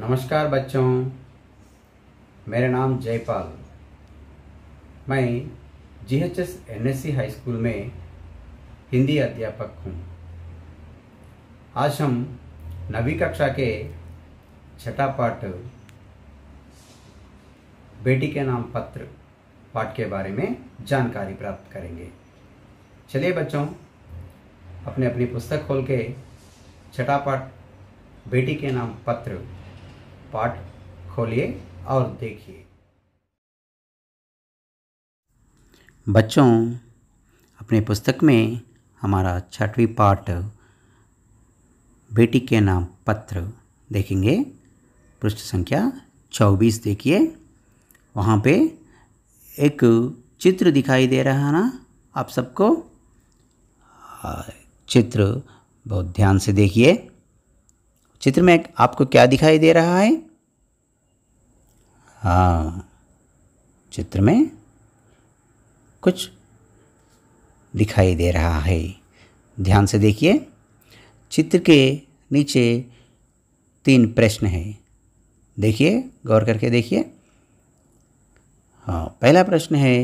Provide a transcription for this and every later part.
नमस्कार बच्चों मेरा नाम जयपाल मैं G H S N S C high school में हिंदी अध्यापक हूँ आज हम नवी कक्षा के छठा पाठ बेटी के नाम पत्र पाठ के बारे में जानकारी प्राप्त करेंगे चलिए बच्चों अपने अपनी पुस्तक खोल के छठा पाठ बेटी के नाम पत्र पाठ खोलिए और देखिए बच्चों अपने पुस्तक में हमारा छठवीं पाठ बेटी के नाम पत्र देखेंगे पृष्ठ संख्या चौबीस देखिए वहाँ पे एक चित्र दिखाई दे रहा है ना आप सबको हाँ, चित्र बहुत ध्यान से देखिए चित्र में आपको क्या दिखाई दे रहा है हाँ चित्र में कुछ दिखाई दे रहा है ध्यान से देखिए चित्र के नीचे तीन प्रश्न है देखिए गौर करके देखिए हाँ पहला प्रश्न है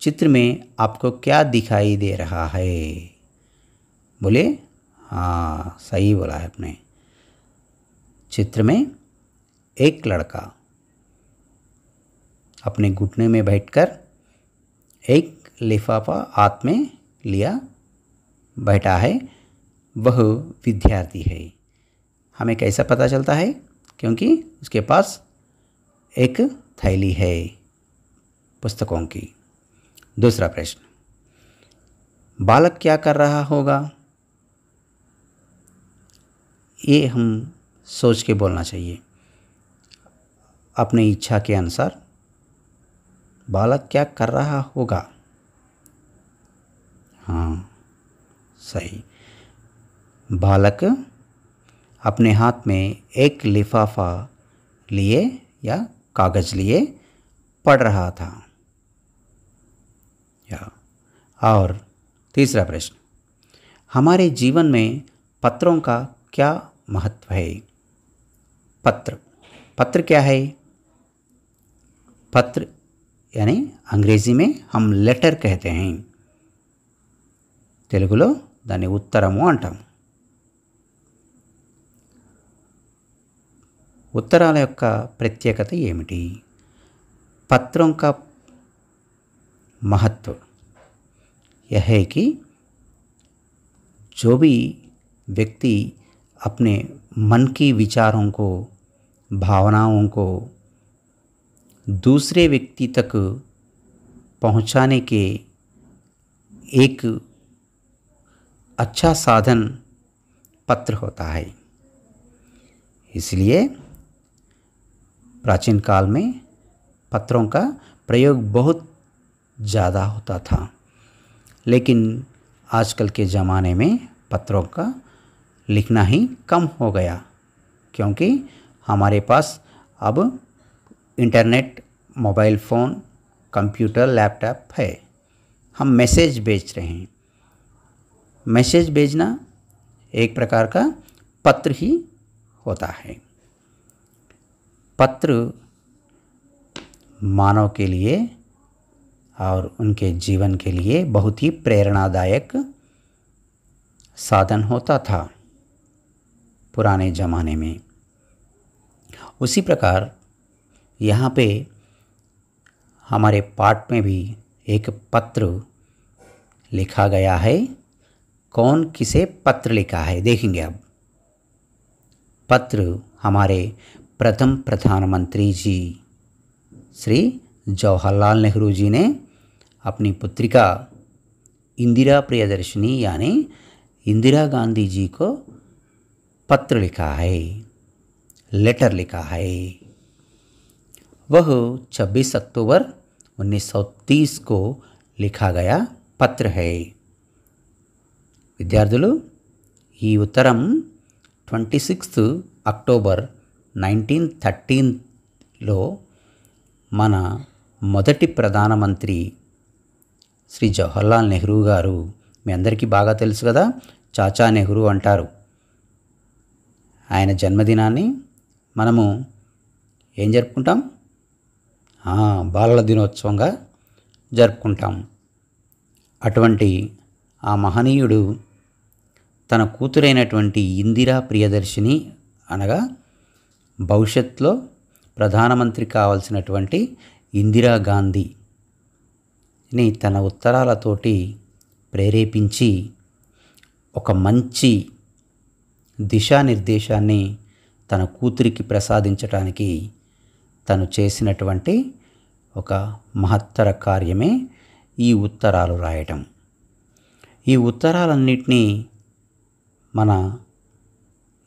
चित्र में आपको क्या दिखाई दे रहा है बोले हाँ सही बोला है आपने चित्र में एक लड़का अपने घुटने में बैठकर एक लिफाफा हाथ में लिया बैठा है वह विद्यार्थी है हमें कैसा पता चलता है क्योंकि उसके पास एक थैली है पुस्तकों की दूसरा प्रश्न बालक क्या कर रहा होगा ये हम सोच के बोलना चाहिए अपनी इच्छा के अनुसार बालक क्या कर रहा होगा हाँ सही बालक अपने हाथ में एक लिफाफा लिए या कागज़ लिए पढ़ रहा था या और तीसरा प्रश्न हमारे जीवन में पत्रों का क्या महत्व है पत्र पत्र क्या है पत्र यानी अंग्रेजी में हम लेटर कहते हैं तेलुगु दाने उत्तर అంటాం उत्तर या प्रत्येकता पत्र का महत्व यह है कि जो भी व्यक्ति अपने मन की विचारों को भावनाओं को दूसरे व्यक्ति तक पहुंचाने के एक अच्छा साधन पत्र होता है इसलिए प्राचीन काल में पत्रों का प्रयोग बहुत ज़्यादा होता था लेकिन आजकल के ज़माने में पत्रों का लिखना ही कम हो गया क्योंकि हमारे पास अब internet mobile phone computer laptop है हम मैसेज भेज रहे हैं मैसेज भेजना एक प्रकार का पत्र ही होता है पत्र मानव के लिए और उनके जीवन के लिए बहुत ही प्रेरणादायक साधन होता था पुराने ज़माने में उसी प्रकार यहाँ पे हमारे पाठ में भी एक पत्र लिखा गया है कौन किसे पत्र लिखा है देखेंगे अब पत्र हमारे प्रथम प्रधानमंत्री जी श्री जवाहरलाल नेहरू जी ने अपनी पुत्रिका इंदिरा प्रियदर्शनी यानी इंदिरा गांधी जी को पत्र लिखा है लेटर लिखा है वह 26 अक्टूबर 1930 को लिखा गया పత్ర హై విద్యార్థులు ఈ ఉత్తరం ట్వంటీ సిక్స్త్ అక్టోబర్ నైన్టీన్ థర్టీన్లో మన మొదటి ప్రధానమంత్రి శ్రీ జవహర్లాల్ నెహ్రూ గారు మీ అందరికీ బాగా తెలుసు కదా చాచా నెహ్రూ అంటారు ఆయన జన్మదినాన్ని మనము ఏం జరుపుకుంటాం బాలల దినోత్సవంగా జరుపుకుంటాం అటువంటి ఆ మహనీయుడు తన కూతురైనటువంటి ఇందిరా ప్రియదర్శిని అనగా భవిష్యత్తులో ప్రధానమంత్రి కావాల్సినటువంటి ఇందిరాగాంధీని తన ఉత్తరాలతోటి ప్రేరేపించి ఒక మంచి దిశానిర్దేశాన్ని తన కూతురికి ప్రసాదించటానికి తను చేసినటువంటి ఒక మహత్తర కార్యమే ఈ ఉత్తరాలు రాయటం ఈ ఉత్తరాలన్నింటినీ మన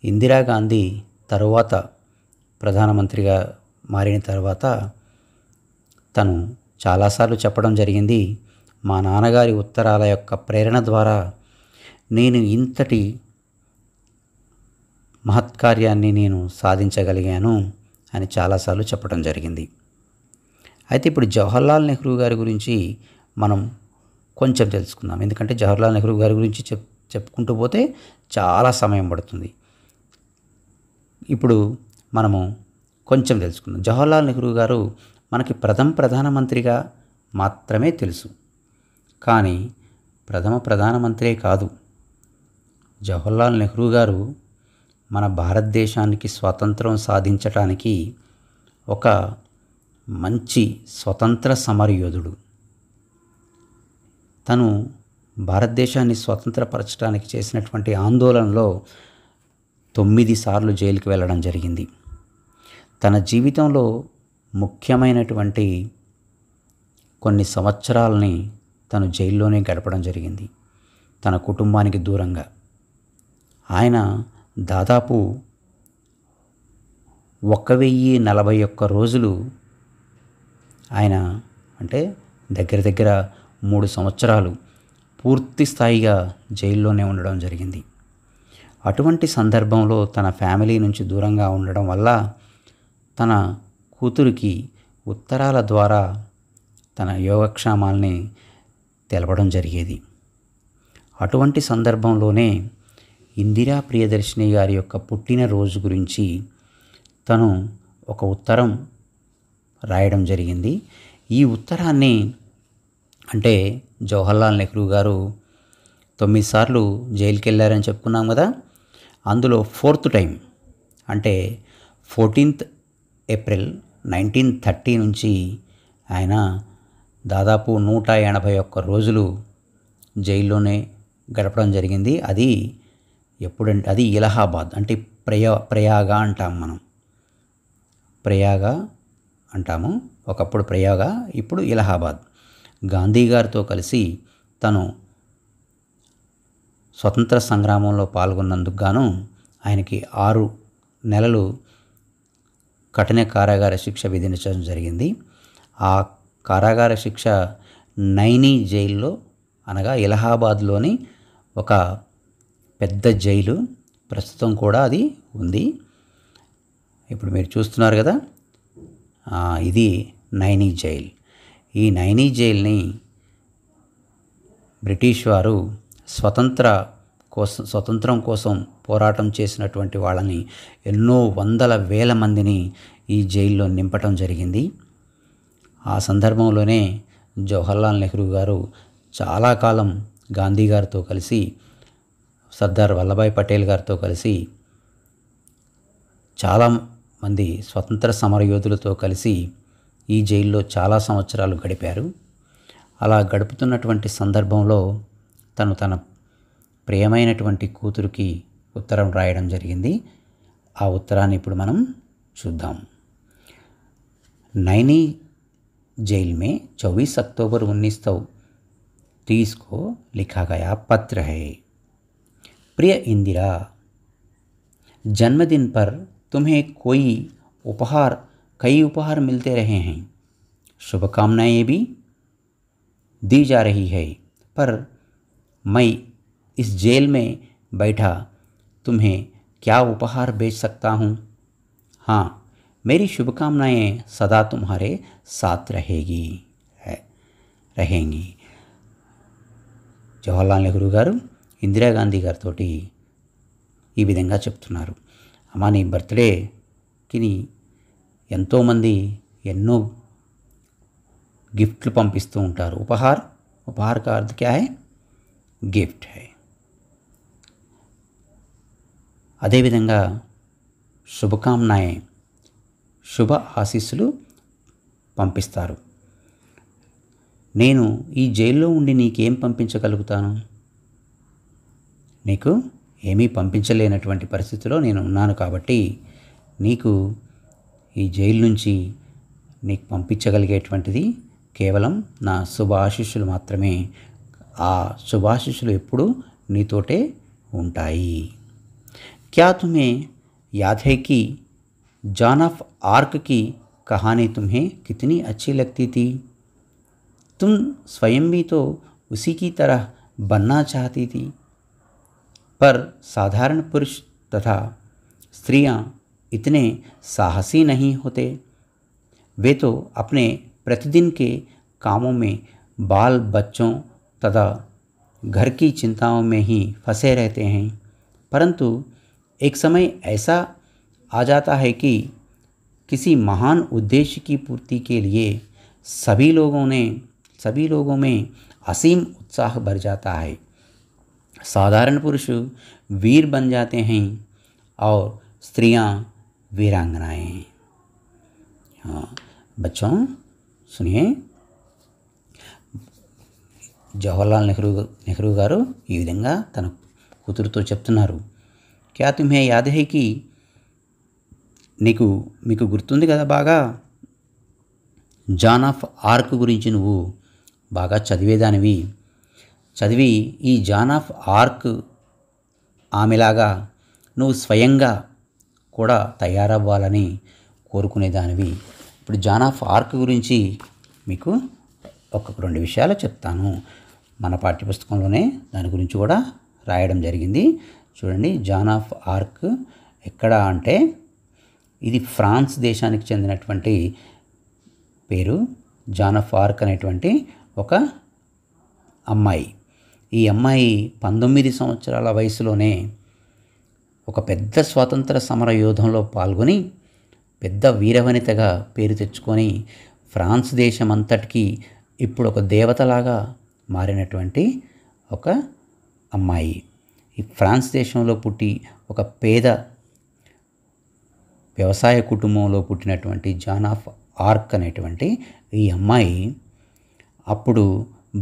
ఇందిరాగాంధీ తరువాత ప్రధానమంత్రిగా మారిన తర్వాత తను చాలాసార్లు చెప్పడం జరిగింది మా నాన్నగారి ఉత్తరాల యొక్క ప్రేరణ ద్వారా నేను ఇంతటి మహత్కార్యాన్ని నేను సాధించగలిగాను అని చాలాసార్లు చెప్పడం జరిగింది అయితే ఇప్పుడు జవహర్లాల్ నెహ్రూ గారి గురించి మనం కొంచెం తెలుసుకుందాం ఎందుకంటే జవహర్లాల్ నెహ్రూ గారి గురించి చెప్ చెప్పుకుంటూ పోతే చాలా సమయం పడుతుంది ఇప్పుడు మనము కొంచెం తెలుసుకుందాం జవహర్లాల్ నెహ్రూ గారు మనకి ప్రథమ ప్రధానమంత్రిగా మాత్రమే తెలుసు కానీ ప్రథమ ప్రధానమంత్రే కాదు జవహర్లాల్ నెహ్రూ గారు మన భారతదేశానికి స్వతంత్రం సాధించటానికి ఒక మంచి స్వతంత్ర సమరయోధుడు తను భారతదేశాన్ని స్వతంత్రపరచడానికి చేసినటువంటి ఆందోళనలో తొమ్మిది సార్లు జైలుకి వెళ్ళడం జరిగింది తన జీవితంలో ముఖ్యమైనటువంటి కొన్ని సంవత్సరాలని తను జైల్లోనే గడపడం జరిగింది తన కుటుంబానికి దూరంగా ఆయన దాదాపు ఒక వెయ్యి నలభై ఒక్క రోజులు ఆయన అంటే దగ్గర దగ్గర మూడు సంవత్సరాలు పూర్తి స్థాయిగా జైల్లోనే ఉండడం జరిగింది అటువంటి సందర్భంలో తన ఫ్యామిలీ నుంచి దూరంగా ఉండడం వల్ల తన కూతురికి ఉత్తరాల ద్వారా తన యోగక్షామాల్ని తెలపడం జరిగేది అటువంటి సందర్భంలోనే ఇందిరా ప్రియదర్శిని గారి యొక్క పుట్టినరోజు గురించి తను ఒక ఉత్తరం రాయడం జరిగింది ఈ ఉత్తరాన్ని అంటే జవహర్లాల్ నెహ్రూ గారు తొమ్మిది సార్లు జైలుకి వెళ్ళారని చెప్పుకున్నాం కదా అందులో ఫోర్త్ టైం అంటే ఫోర్టీన్త్ ఏప్రిల్ నైన్టీన్ థర్టీ నుంచి ఆయన దాదాపు నూట ఎనభై ఒక్క రోజులు జైల్లోనే గడపడం జరిగింది అది ఎప్పుడంటే అది ఇలహాబాద్ అంటే ప్రయా ప్రయాగ అంటాం మనం ప్రయాగ అంటాము ఒకప్పుడు ప్రయాగ ఇప్పుడు ఇలహాబాద్ గాంధీ గారితో కలిసి తను స్వతంత్ర సంగ్రామంలో పాల్గొన్నందుకు గాను ఆయనకి ఆరు నెలలు కఠిన కారాగార శిక్ష విధించడం జరిగింది ఆ కారాగార శిక్ష నైనీ జైల్లో అనగా ఇలహాబాద్లోని ఒక పెద్ద జైలు ప్రస్తుతం కూడా అది ఉంది ఇప్పుడు మీరు చూస్తున్నారు కదా ఇది నైనీ జైల్ ఈ నైనీ జైల్ని బ్రిటిష్ వారు స్వతంత్ర కోసం స్వతంత్రం కోసం పోరాటం చేసినటువంటి వాళ్ళని ఎన్నో వందల వేల మందిని ఈ జైల్లో నింపటం జరిగింది ఆ సందర్భంలోనే జవహర్లాల్ నెహ్రూ గారు చాలా కాలం గాంధీ గారితో కలిసి సర్దార్ వల్లభాయ్ పటేల్ గారితో కలిసి చాలా మంది స్వతంత్ర సమరయోధులతో కలిసి ఈ జైల్లో చాలా సంవత్సరాలు గడిపారు అలా గడుపుతున్నటువంటి సందర్భంలో తను తన ప్రియమైనటువంటి కూతురికి ఉత్తరం రాయడం జరిగింది ఆ ఉత్తరాన్ని ఇప్పుడు మనం చూద్దాం నైనీ జైల్ మే 24 అక్టోబర్ ఉన్నీస్తో తీసుకో లిఖాగయా పత్ర హై प्रिय इंदिरा जन्मदिन पर तुम्हें कोई उपहार कई उपहार मिलते रहे हैं शुभकामनाएं भी दी जा रही है पर मैं इस जेल में बैठा तुम्हें क्या उपहार बेच सकता हूँ हाँ मेरी शुभकामनाएं सदा तुम्हारे साथ रहेगी है रहेंगी जवाहरलाल नेहरू गारू ఇందిరాగాంధీ గారితో ఈ విధంగా చెప్తున్నారు అమ్మా నీ బర్త్డేకి ఎంతోమంది ఎన్నో గిఫ్ట్లు పంపిస్తూ ఉంటారు ఉపహార్ ఉపహార్ కా అర్థ క్యా హై గిఫ్ట్ హై అదేవిధంగా శుభకామనాయే శుభ ఆశీస్సులు పంపిస్తారు నేను ఈ జైల్లో ఉండి నీకేం పంపించగలుగుతాను నీకు ఏమీ పంపించలేనటువంటి పరిస్థితిలో నేను ఉన్నాను కాబట్టి నీకు ఈ జైలు నుంచి నీకు పంపించగలిగేటువంటిది కేవలం నా శుభాశిష్యులు మాత్రమే ఆ శుభాశిష్యులు ఎప్పుడూ నీతోటే ఉంటాయి క్యా తుమే యాథైకి జాన్ ఆఫ్ ఆర్క్కి కహానీ తుమ్హే కితిని అచ్చి अच्छी తుమ్ స్వయం మీతో ఉసికి తర బన్నా చాతీతి पर साधारण पुरुष तथा स्त्रियां इतने साहसी नहीं होते वे तो अपने प्रतिदिन के कामों में बाल बच्चों तथा घर की चिंताओं में ही फंसे रहते हैं परंतु एक समय ऐसा आ जाता है कि किसी महान उद्देश्य की पूर्ति के लिए सभी लोगों ने सभी लोगों में असीम उत्साह भर जाता है साधारण पुरुष वीर बन जाते हैं और स्त्रियां वीरांगनाएं हैं हाँ बच्चों సునియే జవహర్లాల్ నెహ్రూ నెహ్రూ గారు ఈ విధంగా తన కూతురుతో చెప్తున్నారు క్యా తుమ్హే యాద్ హై కి నీకు మీకు గుర్తుంది కదా బాగా జాన్ ఆఫ్ ఆర్క్ గురించి నువ్వు బాగా చదివేదానివి చదివి ఈ జాన్ ఆఫ్ ఆర్క్ ఆమెలాగా నువ్వు స్వయంగా కూడా తయారవ్వాలని కోరుకునేదానివి ఇప్పుడు జాన్ ఆఫ్ ఆర్క్ గురించి మీకు ఒక రెండు విషయాలు చెప్తాను మన పాఠ్యపుస్తకంలోనే దాని గురించి కూడా రాయడం జరిగింది చూడండి జాన్ ఆఫ్ ఆర్క్ ఎక్కడ అంటే ఇది ఫ్రాన్స్ దేశానికి చెందినటువంటి పేరు జాన్ ఆఫ్ ఆర్క్ అనేటువంటి ఒక అమ్మాయి ఈ అమ్మాయి పంతొమ్మిది సంవత్సరాల వయసులోనే ఒక పెద్ద స్వాతంత్ర సమర యోధంలో పాల్గొని పెద్ద వీరవనితగా పేరు తెచ్చుకొని ఫ్రాన్స్ దేశం ఇప్పుడు ఒక దేవతలాగా మారినటువంటి ఒక అమ్మాయి ఈ ఫ్రాన్స్ దేశంలో పుట్టి ఒక పేద వ్యవసాయ కుటుంబంలో పుట్టినటువంటి జాన్ ఆఫ్ ఆర్క్ అనేటువంటి ఈ అమ్మాయి అప్పుడు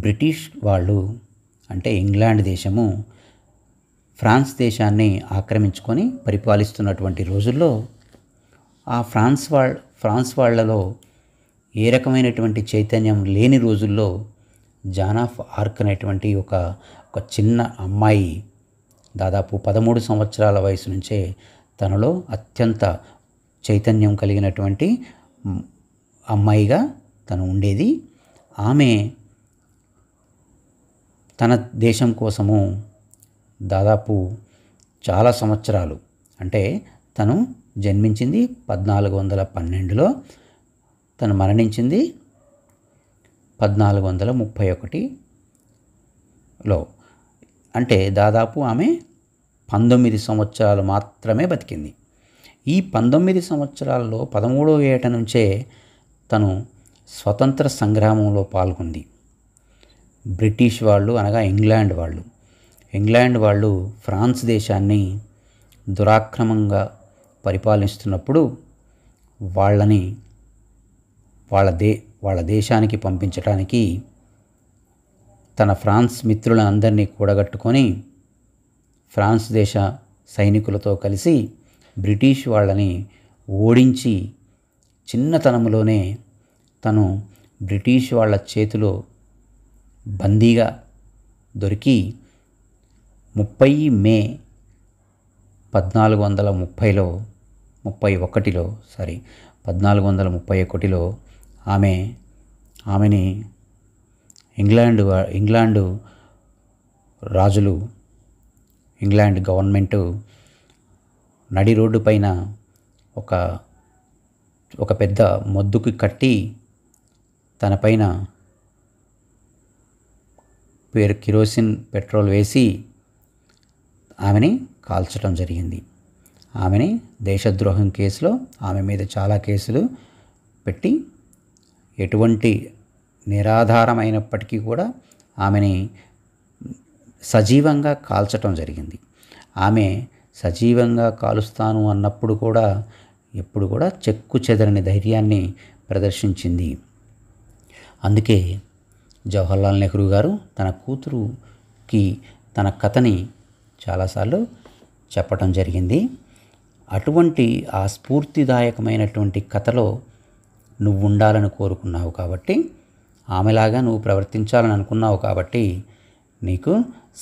బ్రిటిష్ వాళ్ళు అంటే ఇంగ్లాండ్ దేశము ఫ్రాన్స్ దేశాన్ని ఆక్రమించుకొని పరిపాలిస్తున్నటువంటి రోజుల్లో ఆ ఫ్రాన్స్ వాళ్ళ ఫ్రాన్స్ వాళ్లలో ఏ రకమైనటువంటి చైతన్యం లేని రోజుల్లో జాన్ ఆఫ్ ఆర్క్ అనేటువంటి ఒక ఒక చిన్న అమ్మాయి దాదాపు పదమూడు సంవత్సరాల వయసు నుంచే తనలో అత్యంత చైతన్యం కలిగినటువంటి అమ్మాయిగా తను ఉండేది ఆమె తన దేశం కోసము దాదాపు చాలా సంవత్సరాలు అంటే తను జన్మించింది పద్నాలుగు వందల పన్నెండులో తను మరణించింది పద్నాలుగు వందల ముప్పై ఒకటిలో అంటే దాదాపు ఆమె పంతొమ్మిది సంవత్సరాలు మాత్రమే బతికింది ఈ పంతొమ్మిది సంవత్సరాల్లో పదమూడవ ఏట నుంచే తను స్వతంత్ర సంగ్రామంలో పాల్గొంది బ్రిటిష్ వాళ్ళు అనగా ఇంగ్లాండ్ వాళ్ళు ఇంగ్లాండ్ వాళ్ళు ఫ్రాన్స్ దేశాన్ని దురాక్రమంగా పరిపాలిస్తున్నప్పుడు వాళ్ళని వాళ్ళ దే వాళ్ళ దేశానికి పంపించటానికి తన ఫ్రాన్స్ మిత్రులందరినీ కూడగట్టుకొని ఫ్రాన్స్ దేశ సైనికులతో కలిసి బ్రిటిష్ వాళ్ళని ఓడించి చిన్నతనంలోనే తను బ్రిటిష్ వాళ్ళ చేతిలో బందీగా దొరికి ముప్పై మే పద్నాలుగు వందల ముప్పైలో ముప్పై ఒకటిలో సారీ పద్నాలుగు వందల ముప్పై ఒకటిలో ఆమె ఆమెని ఇంగ్లాండ్ ఇంగ్లాండు రాజులు ఇంగ్లాండ్ గవర్నమెంటు నడి రోడ్డు పైన ఒక ఒక పెద్ద మొద్దుకి కట్టి తనపైన వేరు కిరోసిన్ పెట్రోల్ వేసి ఆమెని కాల్చడం జరిగింది ఆమెని దేశద్రోహం కేసులో ఆమె మీద చాలా కేసులు పెట్టి ఎటువంటి నిరాధారమైనప్పటికీ కూడా ఆమెని సజీవంగా కాల్చటం జరిగింది ఆమె సజీవంగా కాలుస్తాను అన్నప్పుడు కూడా ఎప్పుడు కూడా చెక్కు చెదరని ధైర్యాన్ని ప్రదర్శించింది అందుకే జవహర్లాల్ నెహ్రూ గారు తన కూతురుకి తన కథని చాలాసార్లు చెప్పటం జరిగింది అటువంటి ఆ స్ఫూర్తిదాయకమైనటువంటి కథలో నువ్వు ఉండాలని కోరుకున్నావు కాబట్టి ఆమెలాగా నువ్వు ప్రవర్తించాలని అనుకున్నావు కాబట్టి నీకు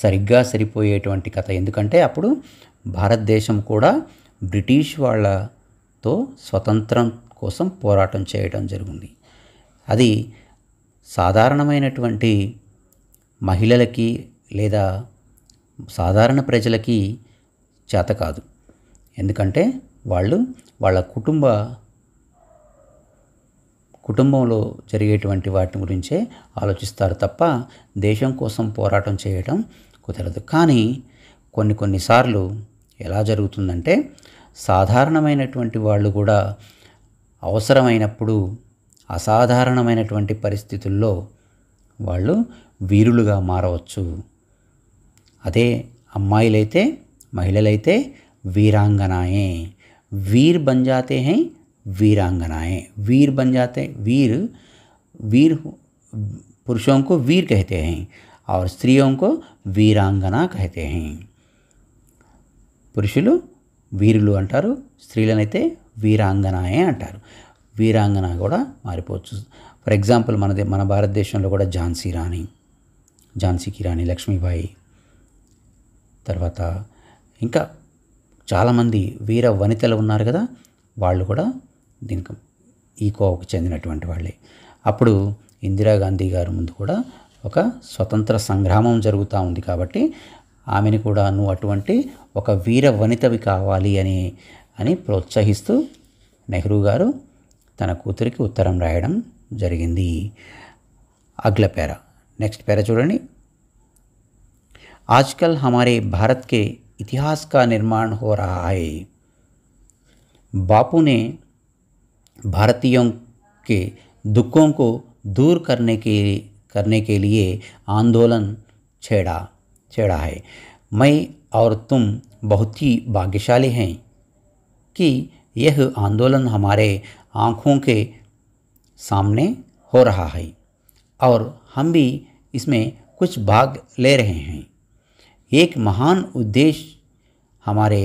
సరిగ్గా సరిపోయేటువంటి కథ ఎందుకంటే అప్పుడు భారతదేశం కూడా బ్రిటిష్ వాళ్ళతో స్వతంత్రం కోసం పోరాటం చేయడం జరిగింది అది సాధారణమైనటువంటి మహిళలకి లేదా సాధారణ ప్రజలకి చేత కాదు ఎందుకంటే వాళ్ళు వాళ్ళ కుటుంబ కుటుంబంలో జరిగేటువంటి వాటి గురించే ఆలోచిస్తారు తప్ప దేశం కోసం పోరాటం చేయడం కుదరదు కానీ కొన్ని కొన్నిసార్లు ఎలా జరుగుతుందంటే సాధారణమైనటువంటి వాళ్ళు కూడా అవసరమైనప్పుడు అసాధారణమైనటువంటి పరిస్థితుల్లో వాళ్ళు వీరులుగా మారవచ్చు అదే అమ్మాయిలైతే మహిళలైతే వీరాంగనాయే వీర్ బంజాతే హై వీరాంగనాయే వీర్ బంజాతే వీర్ వీర్ పురుషోంకు వీర్ को హై कहते స్త్రీయోంకు వీరాంగనా स्त्रियों హై వీరాంగన పురుషులు వీరులు అంటారు స్త్రీలనైతే వీరాంగనాయే అంటారు వీరాంగన కూడా మారిపోవచ్చు ఫర్ ఎగ్జాంపుల్ మనది మన భారతదేశంలో కూడా ఝాన్సీ రాణి ఝాన్సీకి రాణి లక్ష్మీబాయి తర్వాత ఇంకా చాలామంది వీర వనితలు ఉన్నారు కదా వాళ్ళు కూడా దీనికి ఈ కోవకు చెందినటువంటి వాళ్ళే అప్పుడు ఇందిరాగాంధీ గారి ముందు కూడా ఒక స్వతంత్ర సంగ్రామం జరుగుతూ ఉంది కాబట్టి ఆమెను కూడా నువ్వు అటువంటి ఒక వీర వనితవి కావాలి అని అని ప్రోత్సహిస్తూ నెహ్రూ గారు తన కూతురికి ఉత్తరం రాయడం జరిగింది అగ్ల పేర నెక్స్ట్ పేర చూడండి आजकल हमारे भारत के इतिहास का निर्माण हो रहा है बापू ने भारतीयों के दुखों को दूर करने के करने के लिए आंदोलन छेड़ा छेड़ा है मैं और तुम बहुत ही भाग्यशाली हैं कि यह आंदोलन हमारे आँखों के सामने हो रहा है और हम भी इसमें कुछ भाग ले रहे हैं एक महान उद्देश्य हमारे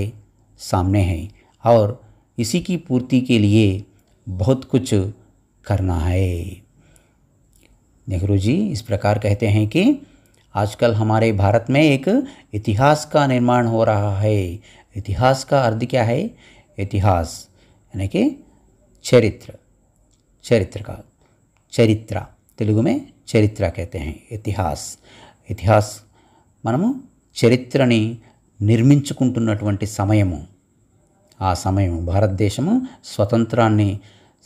सामने है और इसी की पूर्ति के लिए बहुत कुछ करना है नेहरू जी इस प्रकार कहते हैं कि आजकल हमारे भारत में एक इतिहास का निर्माण हो रहा है इतिहास का अर्थ क्या है इतिहास यानी कि చరిత్ర चरित्र का చరిత్ర తెలుగుమే మే చరిత్ర కేతే ఇతిహాస్ ఇతిహాస్ మనము చరిత్రని నిర్మించుకుంటున్నటువంటి సమయము ఆ సమయం భారతదేశము స్వతంత్రాన్ని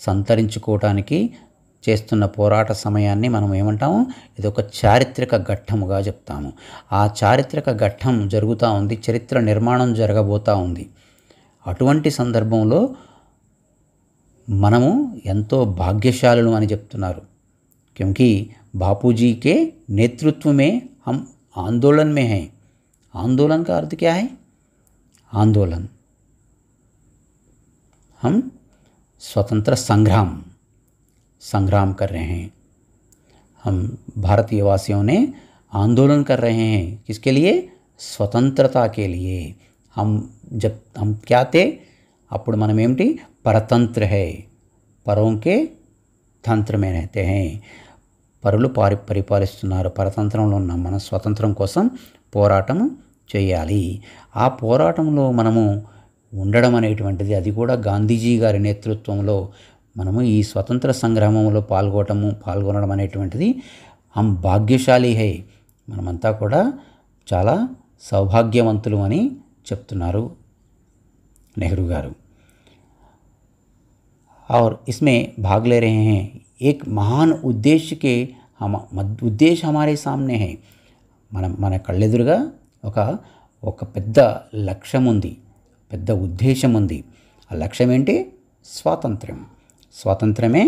సంతరించుకోవటానికి చేస్తున్న పోరాట సమయాన్ని మనం ఏమంటాము ఇది ఒక చారిత్రక ఘట్టముగా చెప్తాము ఆ చారిత్రక ఘట్టం జరుగుతూ ఉంది చరిత్ర నిర్మాణం జరగబోతా ఉంది అటువంటి సందర్భంలో మనము ఎంతో భాగ్యశాలులు అని చెప్తున్నారు క్యూంకి बापूजी के नेतृत्व में हम आंदोलन में हैं आंदोलन का अर्थ क्या है आंदोलन हम स्वतंत्र संग्राम संग्राम कर रहे हैं हम भारतीय वासियों ने आंदोलन कर रहे हैं किसके लिए स्वतंत्रता के लिए हम जब हम क्या थे అప్పుడు మనం ఏమిటి పరతంత్ర హై పరోంకే తంత్రమైనతే హే పరులు పారి పరిపాలిస్తున్నారు పరతంత్రంలో ఉన్న మన స్వతంత్రం కోసం పోరాటం చేయాలి ఆ పోరాటంలో మనము ఉండడం అనేటువంటిది అది కూడా గాంధీజీ గారి నేతృత్వంలో మనము ఈ స్వతంత్ర సంగ్రామంలో పాల్గొనటము పాల్గొనడం అనేటువంటిది అం భాగ్యశాలి హై మనమంతా కూడా చాలా సౌభాగ్యవంతులు అని చెప్తున్నారు నెహ్రూ గారు और इसमें भाग ले रहे हैं एक महान उद्देश्य के हम उद्देश्य हमारे सामने है మన मन కళ్ళెదురుగా ఒక ఒక పెద్ద లక్ష్యం ఉంది పెద్ద ఉద్దేశం ఉంది ఆ లక్ష్యం ఏంటి స్వాతంత్ర్యం స్వాతంత్రమే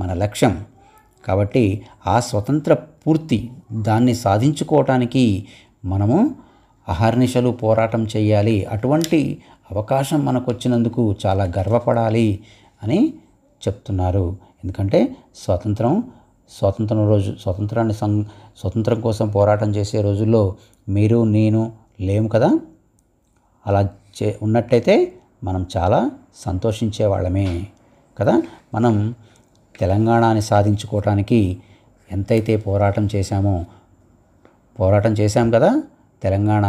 మన లక్ష్యం కాబట్టి ఆ స్వతంత్ర పూర్తి దాన్ని సాధించుకోవటానికి మనము అహర్నిశలు పోరాటం చేయాలి అటువంటి అవకాశం మనకు వచ్చినందుకు చాలా గర్వపడాలి అని చెప్తున్నారు ఎందుకంటే స్వతంత్రం స్వతంత్రం రోజు స్వతంత్రాన్ని సం స్వతంత్రం కోసం పోరాటం చేసే రోజుల్లో మీరు నేను లేము కదా అలా చే ఉన్నట్టయితే మనం చాలా సంతోషించే వాళ్ళమే కదా మనం తెలంగాణని సాధించుకోవటానికి ఎంతైతే పోరాటం చేశామో పోరాటం చేశాం కదా తెలంగాణ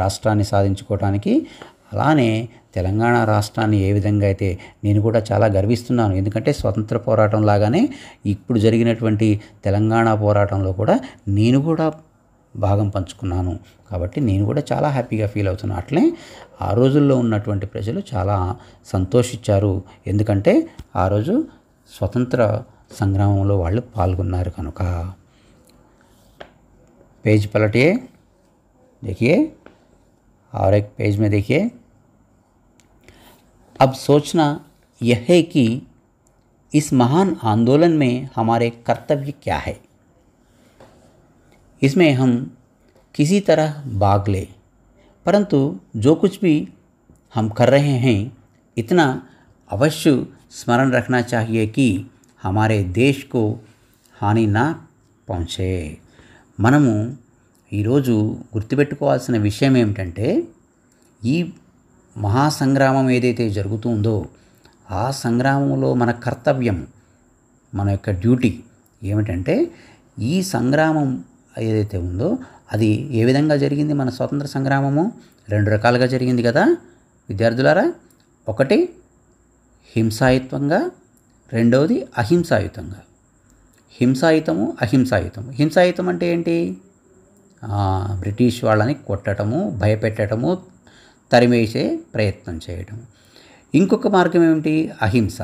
రాష్ట్రాన్ని సాధించుకోవటానికి అలానే తెలంగాణ రాష్ట్రాన్ని ఏ విధంగా అయితే నేను కూడా చాలా గర్విస్తున్నాను ఎందుకంటే స్వతంత్ర పోరాటం లాగానే ఇప్పుడు జరిగినటువంటి తెలంగాణ పోరాటంలో కూడా నేను కూడా భాగం పంచుకున్నాను కాబట్టి నేను కూడా చాలా హ్యాపీగా ఫీల్ అవుతున్నా అట్లే ఆ రోజుల్లో ఉన్నటువంటి ప్రజలు చాలా సంతోషించారు ఎందుకంటే ఆ రోజు స్వతంత్ర సంగ్రామంలో వాళ్ళు పాల్గొన్నారు కనుక పేజ్ పలటే देखिए और పేజ్ మీద में अब सोचना यह है कि इस महान आंदोलन में हमारे कर्तव्य क्या है इसमें हम किसी तरह भाग लें परंतु जो कुछ भी हम कर रहे हैं इतना अवश्य स्मरण रखना चाहिए कि हमारे देश को हानि ना पहुँचे मनमु ఈరోజు గుర్తుపెట్టుకోవాల్సిన విషయం ఏమిటంటే ఈ మహాసంగ్రామం ఏదైతే జరుగుతూ ఉందో ఆ సంగ్రామంలో మన కర్తవ్యం మన యొక్క డ్యూటీ ఏమిటంటే ఈ సంగ్రామం ఏదైతే ఉందో అది ఏ విధంగా జరిగింది మన స్వతంత్ర సంగ్రామము రెండు రకాలుగా జరిగింది కదా విద్యార్థులారా ఒకటి హింసాయుత్వంగా రెండవది అహింసాయుతంగా హింసాయుతము అహింసాయుతము హింసాయుతం అంటే ఏంటి బ్రిటిష్ వాళ్ళని కొట్టడము భయపెట్టడము తరిమేసే ప్రయత్నం చేయడం ఇంకొక మార్గం ఏమిటి అహింస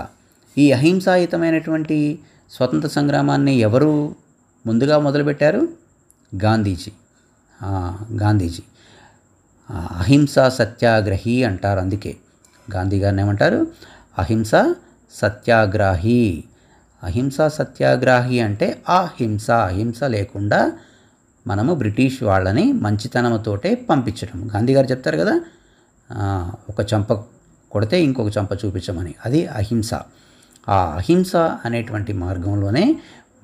ఈ అహింసాయుతమైనటువంటి స్వతంత్ర సంగ్రామాన్ని ఎవరు ముందుగా మొదలుపెట్టారు గాంధీజీ గాంధీజీ అహింస సత్యాగ్రహి అంటారు అందుకే గాంధీ గారిని ఏమంటారు అహింస సత్యాగ్రాహి అహింస సత్యాగ్రాహి అంటే అహింస అహింస లేకుండా మనము బ్రిటిష్ వాళ్ళని మంచితనముతోటే పంపించడం గాంధీ గారు చెప్తారు కదా ఒక చంప కొడితే ఇంకొక చంప చూపించమని అది అహింస ఆ అహింస అనేటువంటి మార్గంలోనే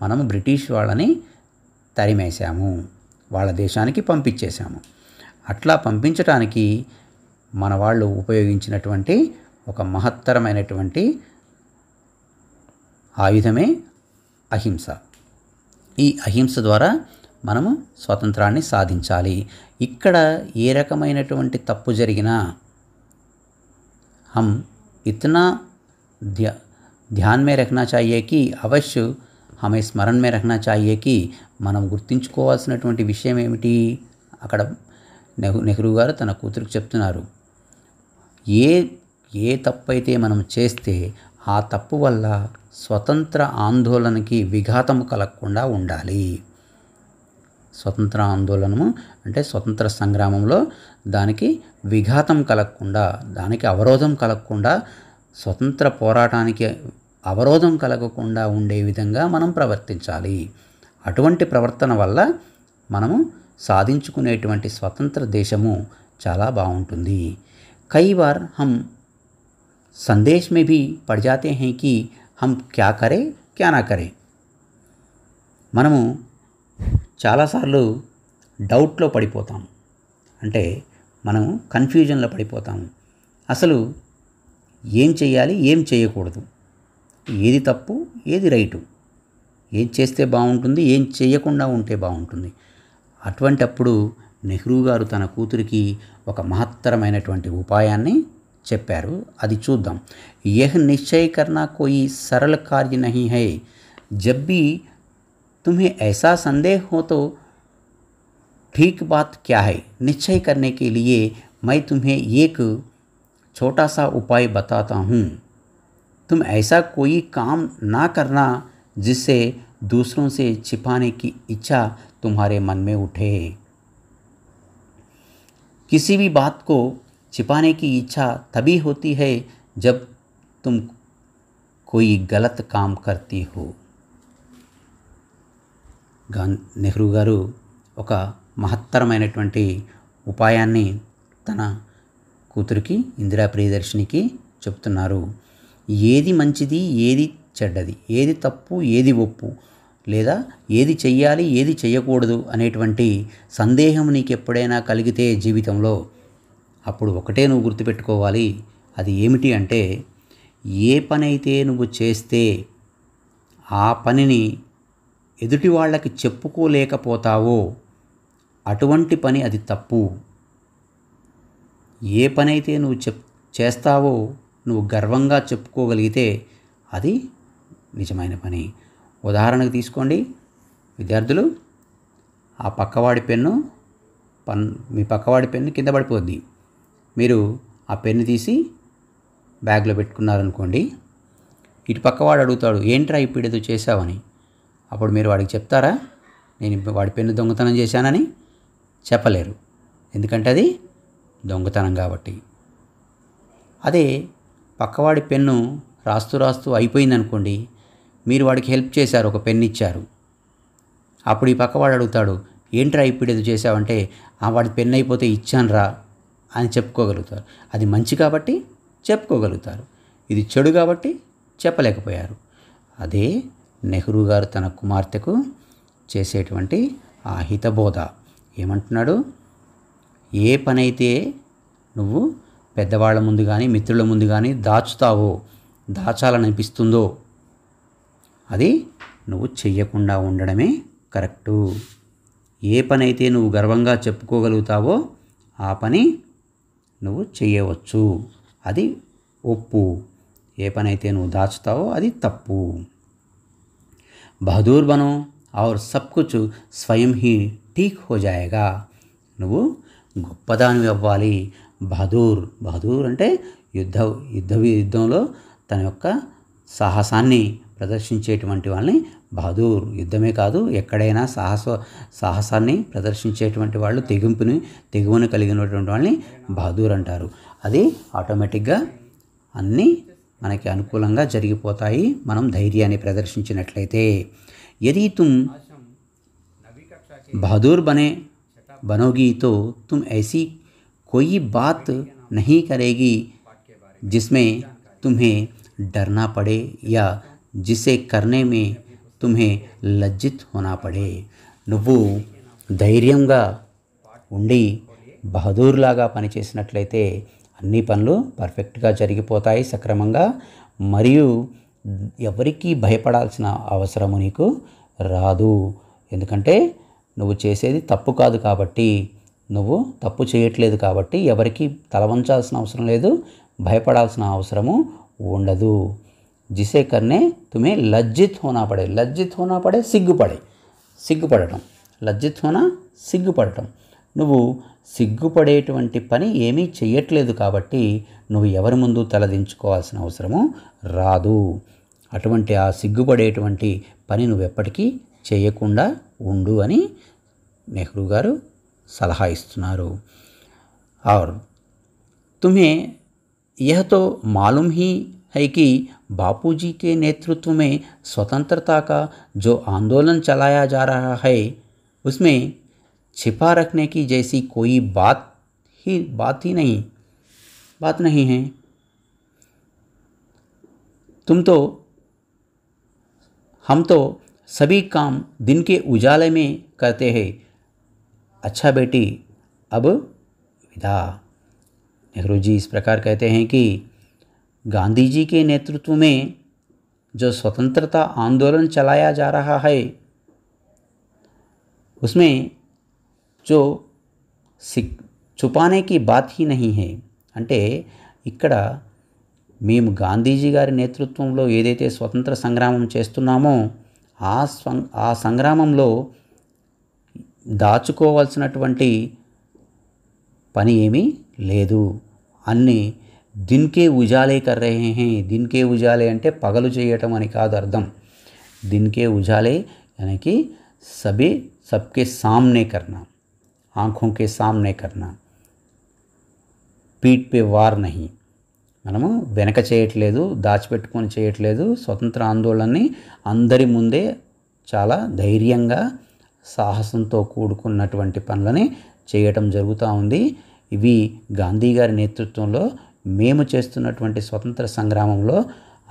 మనము బ్రిటిష్ వాళ్ళని తరిమేశాము వాళ్ళ దేశానికి పంపించేశాము అట్లా పంపించడానికి మన వాళ్ళు ఉపయోగించినటువంటి ఒక మహత్తరమైనటువంటి ఆయుధమే అహింస ఈ అహింస ద్వారా మనము స్వతంత్రాన్ని సాధించాలి ఇక్కడ ఏ రకమైనటువంటి తప్పు జరిగినా హమ్ ఇతనా ధ్యా ध्यान రఖనా रखना चाहिए कि अवश्य हमें स्मरण में रखना మనం గుర్తుంచుకోవాల్సినటువంటి విషయం ఏమిటి అక్కడ నెహ్రూ గారు తన కూతురికి చెప్తున్నారు ఏ ఏ తప్పు అయితే మనం చేస్తే ఆ తప్పు వల్ల స్వతంత్ర ఆందోళనకి విఘాతం కలగకుండా ఉండాలి స్వతంత్ర ఆందోళనము అంటే స్వతంత్ర సంగ్రామంలో దానికి విఘాతం కలగకుండా దానికి అవరోధం కలగకుండా స్వతంత్ర పోరాటానికి అవరోధం కలగకుండా ఉండే విధంగా మనం ప్రవర్తించాలి అటువంటి ప్రవర్తన వల్ల మనము సాధించుకునేటువంటి స్వతంత్ర దేశము చాలా బాగుంటుంది కై వార్ హమ్ సందేశ్ మే భీ పడిజాతే జాతే కి హమ్ క్యా కరే క్యా నా కరే మనము చాలాసార్లు డౌట్లో పడిపోతాం అంటే మనం కన్ఫ్యూజన్లో పడిపోతాము అసలు ఏం చేయాలి ఏం చేయకూడదు ఏది తప్పు ఏది రైటు ఏం చేస్తే బాగుంటుంది ఏం చేయకుండా ఉంటే బాగుంటుంది అటువంటి అప్పుడు నెహ్రూ గారు తన కూతురికి ఒక మహత్తరమైనటువంటి ఉపాయాన్ని చెప్పారు అది చూద్దాం యహ్ నిశ్చయకర్ణ కోయి సరళ కార్య నహి హై జబ్బి तुम्हें ऐसा संदेह हो तो ठीक बात क्या है निश्चय करने के लिए मैं तुम्हें एक छोटा सा उपाय बताता हूँ तुम ऐसा कोई काम ना करना जिससे दूसरों से छिपाने की इच्छा तुम्हारे मन में उठे किसी भी बात को छिपाने की इच्छा तभी होती है जब तुम कोई गलत काम करती हो గా నెహ్రూ గారు ఒక మహత్తరమైనటువంటి ఉపాయాన్ని తన కూతురికి ఇందిరా ప్రియదర్శినికి చెప్తున్నారు ఏది మంచిది ఏది చెడ్డది ఏది తప్పు ఏది ఒప్పు లేదా ఏది చెయ్యాలి ఏది చెయ్యకూడదు అనేటువంటి సందేహం నీకు ఎప్పుడైనా కలిగితే జీవితంలో అప్పుడు ఒకటే నువ్వు గుర్తుపెట్టుకోవాలి అది ఏమిటి అంటే ఏ పనైతే నువ్వు చేస్తే ఆ పనిని ఎదుటి వాళ్ళకి చెప్పుకోలేకపోతావో అటువంటి పని అది తప్పు ఏ పనైతే నువ్వు చెప్ చేస్తావో నువ్వు గర్వంగా చెప్పుకోగలిగితే అది నిజమైన పని ఉదాహరణకు తీసుకోండి విద్యార్థులు ఆ పక్కవాడి పెన్ను పన్ మీ పక్కవాడి పెన్ను కింద పడిపోద్ది మీరు ఆ పెన్ను తీసి బ్యాగ్లో పెట్టుకున్నారనుకోండి ఇటు పక్కవాడు అడుగుతాడు ఏంట్రా ఇప్పుడు ఏదో చేసావని అప్పుడు మీరు వాడికి చెప్తారా నేను వాడి పెన్ను దొంగతనం చేశానని చెప్పలేరు ఎందుకంటే అది దొంగతనం కాబట్టి అదే పక్కవాడి పెన్ను రాస్తూ రాస్తూ అయిపోయిందనుకోండి మీరు వాడికి హెల్ప్ చేశారు ఒక పెన్ ఇచ్చారు అప్పుడు ఈ పక్కవాడు అడుగుతాడు ఏంట్రా ఇప్పుడు ఏదో చేసావంటే ఆ వాడి పెన్ అయిపోతే ఇచ్చానురా అని చెప్పుకోగలుగుతారు అది మంచి కాబట్టి చెప్పుకోగలుగుతారు ఇది చెడు కాబట్టి చెప్పలేకపోయారు అదే నెహ్రూ గారు తన కుమార్తెకు చేసేటువంటి ఆ హితబోధ ఏమంటున్నాడు ఏ పనైతే నువ్వు పెద్దవాళ్ళ ముందు కానీ మిత్రుల ముందు కానీ దాచుతావో దాచాలనిపిస్తుందో అది నువ్వు చెయ్యకుండా ఉండడమే కరెక్టు ఏ పనైతే నువ్వు గర్వంగా చెప్పుకోగలుగుతావో ఆ పని నువ్వు చేయవచ్చు అది ఒప్పు ఏ పనైతే నువ్వు దాచుతావో అది తప్పు బహదూర్ బनो ఆర్ సబ్ कुछ స్వయం హీ ఠీక్ హో జాయేగా నువ్వు గొప్పదానివి అవ్వాలి బహదూర్ బహదూర్ అంటే యుద్ధ యుద్ధ యుద్ధంలో తన యొక్క సాహసాన్ని ప్రదర్శించేటువంటి వాళ్ళని బహదూర్ యుద్ధమే కాదు ఎక్కడైనా సాహస సాహసాన్ని ప్రదర్శించేటువంటి వాళ్ళు తెగింపుని తెగువను కలిగినటువంటి వాళ్ళని బహదూర్ అంటారు అది ఆటోమేటిక్గా అన్నీ మనకి అనుకూలంగా జరిగిపోతాయి మనం ధైర్యాన్ని ప్రదర్శించినట్లయితే యది తుమ్ బహదూర్ బనే బనోగీతో తుమ్ तुम ऐसी బాత్ నహీ नहीं జిస్మే తుమ్హే డర్నా పడే యా జిసే కర్నే మే తుమ్హే లజ్జిత్ హోనా పడే నువ్వు ధైర్యంగా ఉండి బహదూర్లాగా పనిచేసినట్లయితే అన్ని పనులు పర్ఫెక్ట్గా జరిగిపోతాయి సక్రమంగా మరియు ఎవరికీ భయపడాల్సిన అవసరము నీకు రాదు ఎందుకంటే నువ్వు చేసేది తప్పు కాదు కాబట్టి నువ్వు తప్పు చేయట్లేదు కాబట్టి ఎవరికీ తలవంచాల్సిన అవసరం లేదు భయపడాల్సిన అవసరము ఉండదు జిసే కన్నే తుమే లజ్జిత్ హోనా పడే లజ్జిత్ హోనా పడే సిగ్గుపడే సిగ్గుపడటం లజ్జిత్ హోనా సిగ్గుపడటం నువ్వు సిగ్గుపడేటువంటి పని ఏమీ చెయ్యట్లేదు కాబట్టి నువ్వు ఎవరి ముందు తలదించుకోవాల్సిన అవసరము రాదు అటువంటి ఆ సిగ్గుపడేటువంటి పని నువ్వెప్పటికీ చేయకుండా ఉండు అని నెహ్రూ గారు సలహా ఇస్తున్నారు ఆర్ తుమే యహతో మాలూమ్ मालूम హైకి బాపూజీకే నేతృత్వమే స్వతంత్రతాక జో ఆందోళన చలాయా स्वतंत्रता का जो छिपा रखने की जैसी कोई बात ही बात ही नहीं बात नहीं है तुम तो हम तो सभी काम दिन के उजाले में करते हैं अच्छा बेटी अब विदा नेहरू जी इस प्रकार कहते हैं कि गांधी जी के नेतृत्व में जो स्वतंत्रता आंदोलन चलाया जा रहा है उसमें जो సిక్ చుపానేకి బాత్ హీ నహీ హే అంటే ఇక్కడ మేము గాంధీజీ గారి నేతృత్వంలో ఏదైతే స్వతంత్ర సంగ్రామం చేస్తున్నామో ఆ స్వం ఆ సంగ్రామంలో దాచుకోవాల్సినటువంటి పని ఏమీ లేదు అన్ని దిన్కే ఉజాలే కర్ రహే హే దిన్కే ఉజాలే అంటే పగలు చేయటం అని కాదు అర్థం దిన్కే ఉజాలే అనకి సభి సబ్కే సామ్నే కర్నా ఆంखों के सामने करना పీట్ పే వార్ నహి మనము వెనక చేయట్లేదు దాచిపెట్టుకొని చేయట్లేదు స్వతంత్ర ఆందోళనని అందరి ముందే చాలా ధైర్యంగా సాహసంతో కూడుకున్నటువంటి పనులని చేయటం జరుగుతూ ఉంది ఇవి గాంధీ గారి నేతృత్వంలో మేము చేస్తున్నటువంటి స్వతంత్ర సంగ్రామంలో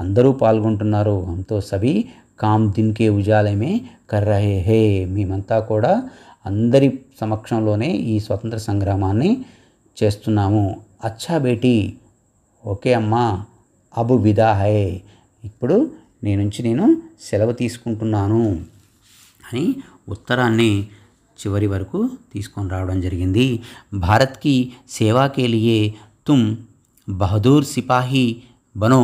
అందరూ పాల్గొంటున్నారు అంతో సభి కామ్ దిన్కే ఉజాలేమే కర్రహే హే మేమంతా కూడా అందరి సమక్షంలోనే ఈ స్వతంత్ర సంగ్రామాన్ని చేస్తున్నాము అచ్చా బేటి ఓకే అమ్మా అబు విదా హై ఇప్పుడు నీ నుంచి నేను సెలవు తీసుకుంటున్నాను అని ఉత్తరాన్ని చివరి వరకు తీసుకొని రావడం జరిగింది భారత్కి సేవాకేలియే తుమ్ బహదూర్ సిపాహి బనో